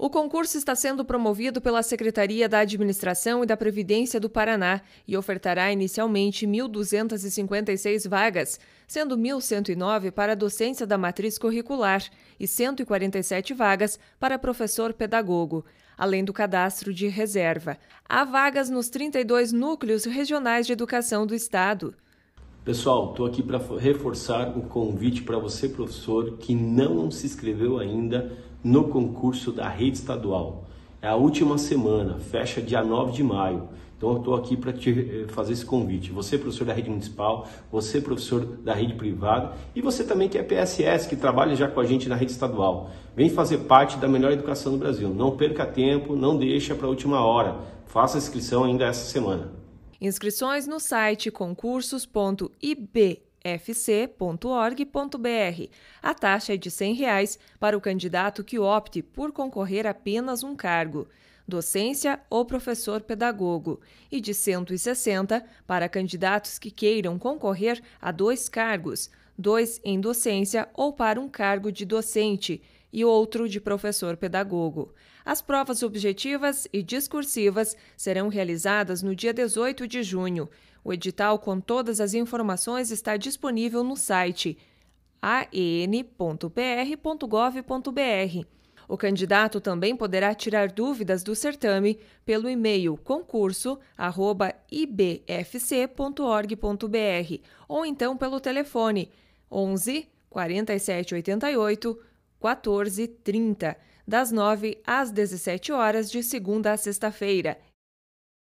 O concurso está sendo promovido pela Secretaria da Administração e da Previdência do Paraná e ofertará inicialmente 1.256 vagas, sendo 1.109 para docência da matriz curricular e 147 vagas para professor pedagogo, além do cadastro de reserva. Há vagas nos 32 núcleos regionais de educação do Estado. Pessoal, estou aqui para reforçar o convite para você, professor, que não se inscreveu ainda no concurso da rede estadual. É a última semana, fecha dia 9 de maio. Então eu estou aqui para te eh, fazer esse convite. Você, professor da rede municipal, você, professor da rede privada e você também que é PSS, que trabalha já com a gente na rede estadual. Vem fazer parte da melhor educação do Brasil. Não perca tempo, não deixa para a última hora. Faça a inscrição ainda essa semana. Inscrições no site concursos.ib fc.org.br. A taxa é de R$ reais para o candidato que opte por concorrer apenas um cargo docência ou professor pedagogo, e de 160 para candidatos que queiram concorrer a dois cargos, dois em docência ou para um cargo de docente, e outro de professor pedagogo. As provas objetivas e discursivas serão realizadas no dia 18 de junho. O edital com todas as informações está disponível no site an.pr.gov.br. O candidato também poderá tirar dúvidas do certame pelo e-mail concurso@ibfc.org.br ou então pelo telefone 11 4788 14h30, das 9 às 17 horas de segunda a sexta-feira